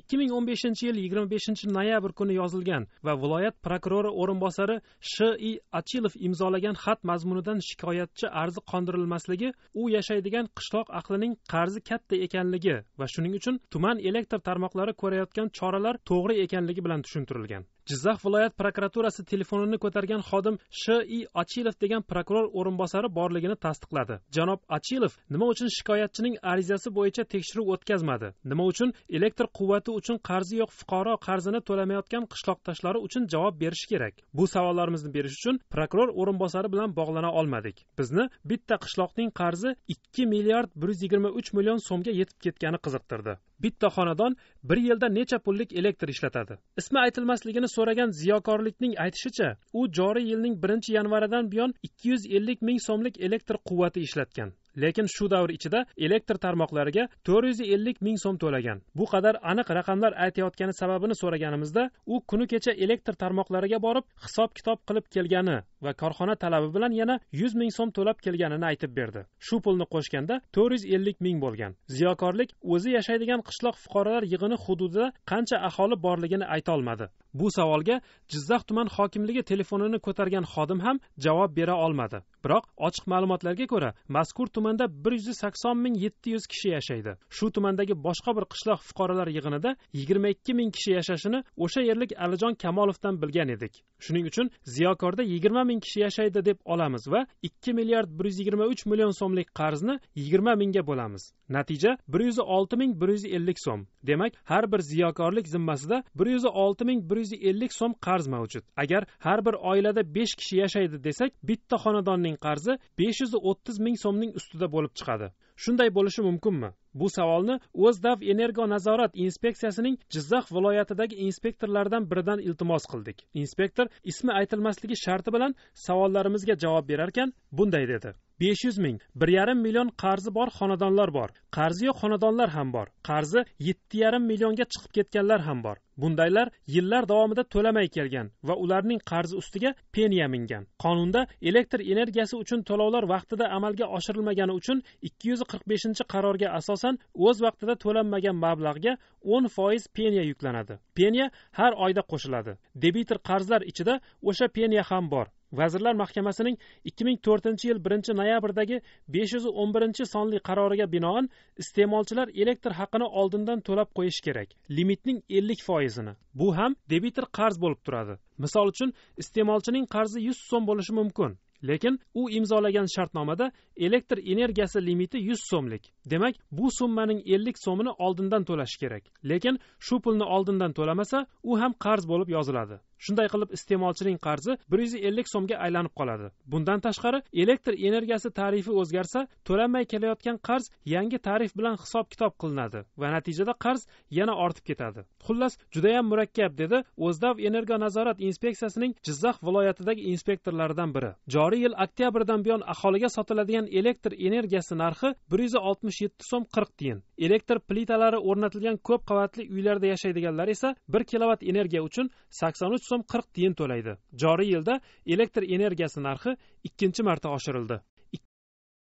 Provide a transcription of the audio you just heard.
ikki ming o'n beshinchi yil yigirma beshinchi noyabr kuni yozilgan va viloyat prokurori o'rinbosari sh i achilov imzolagan xat mazmunidan shikoyatchi arzi qondirilmasligi u yashaydigan qishloq ahlining qarzi katta ekanligi va shuning uchun tuman elektr tarmoqlari ko'rayotgan choralar to'g'ri ekanligi bilan tushuntirilgan jizzax viloyat prokuraturasi telefonini ko'targan xodim shi achilov degan prokuror o'rinbosari borligini tasdiqladi janob achilov nima uchun shikoyatchining arizasi bo'yicha tekshiruv o'tkazmadi nima uchun elektr quvvati uchun qarzi yo'q fuqaro qarzini to'lamayotgan qishloqdoshlari uchun javob berishi kerak bu savollarimizni berish uchun prokuror o'rinbosari bilan bog'lana olmadik bizni bitta qishloqning qarzi ikki milliard bir yuz yigirma uch million so'mga yetib ketgani qiziqtirdi bitta xonadon bir yilda necha pullik elektr ishlatadi ismi aytilmasligini so'ragan ziyokorlikning aytishicha u joriy yilning birinchi yanvaridan buyon ikki yuz ellik ming so'mlik elektr quvvati ishlatgan lekin shu davr ichida elektr tarmoqlariga to'rt yuz ellik ming so'm to'lagan bu qadar aniq raqamlar aytayotgani sababini so'raganimizda u kuni kecha elektr tarmoqlariga borib hisob kitob qilib kelgani va korxona talabi bilan yana yuz ming so'm to'lab kelganini aytib berdi shu pulni qo'shganda to'rt yuz ellik ming bo'lgan ziyokorlik o'zi yashaydigan qishloq fuqarolar yig'ini hududida qancha aholi borligini aytolmadi bu savolga jizzax tuman hokimligi telefonini ko'targan xodim ham javob bera olmadi biroq ochiq ma'lumotlarga ko'ra mazkur tuman tumanda bir yuz sakson ming yetti yuz kishi yashaydi shu tumandagi boshqa bir qishloq fuqarolar yig'inida yigirma ikki ming kishi yashashini o'sha yerlik alijon kamolovdan bilgan edik shuning uchun ziyokorda yigirma ming kishi yashaydi deb olamiz va ikki milliard bir yuz yigirma uch million so'mlik qarzni yigirma mingga bo'lamiz natija bir yuz olti ming bir yuz ellik so'm demak har bir ziyokorlik zimmasida bir yuz olti ming bir yuz ellik so'm qarz mavjud agar har bir oilada besh kishi yashaydi desak bitta xonadonning qarzi besh yuz o'ttiz ming so'mning ustida ustida bo'lib chiqadi shunday bo'lishi mumkinmi bu savolni o'zdav energo nazorat inspeksiyasining jizzax viloyatidagi inspektorlaridan biridan iltimos qildik inspektor ismi aytilmasligi sharti bilan savollarimizga javob berarkan bunday dedi besh yuz ming bir yarim million qarzi bor xonadonlar bor qarzi yo'q xonadonlar ham bor qarzi yetti yarim millionga chiqib ketganlar ham bor bundaylar yillar davomida to'lamay kelgan va ularning qarzi ustiga penya mingan qonunda elektr energiyasi uchun to'lovlar vaqtida amalga oshirilmagani uchun ikki yuz qirq beshinchi qarorga asosan asosan o'z vaqtida to'lanmagan mablag'ga o'n foiz penya yuklanadi penya har oyda qo'shiladi debitor qarzlar ichida o'sha penya ham bor vazirlar mahkamasining ikki ming to'rtinchi yil birinchi noyabrdagi besh yuz o'n birinchi sonli qaroriga binoan iste'molchilar elektr haqini oldindan to'lab qo'yishi kerak limitning ellik foizini bu ham debitor qarz bo'lib turadi misol uchun iste'molchining qarzi yuz so'm bo'lishi mumkin lekin u imzolagan shartnomada elektr energiyasi limiti yuz so'mlik demak bu summaning ellik so'mini oldindan to'lashi kerak lekin shu pulni oldindan to'lamasa u ham qarz bo'lib yoziladi shunday qilib iste'molchining qarzi bir yuz ellik so'mga aylanib qoladi bundan tashqari elektr energiyasi tarifi o'zgarsa to'lanmay kelayotgan qarz yangi tarif bilan hisob kitob qilinadi va natijada qarz yana ortib ketadi xullas judayam murakkab dedi o'zdav energo nazorat inspeksiyasining jizzax viloyatidagi inspektorlaridan biri joriy yil oktyabrdan buyon aholiga sotiladigan elektr energiyasi narxi bir yuz oltmish yetti so'm qirq tiyin elektr plitalari o'rnatilgan ko'p qavatli uylarda yashaydiganlar esa bir kilovatt energiya uchun sakson uch so'm qirq tiyin to'laydi joriy yilda elektr energiyasi narxi ikkinchi marta oshirildi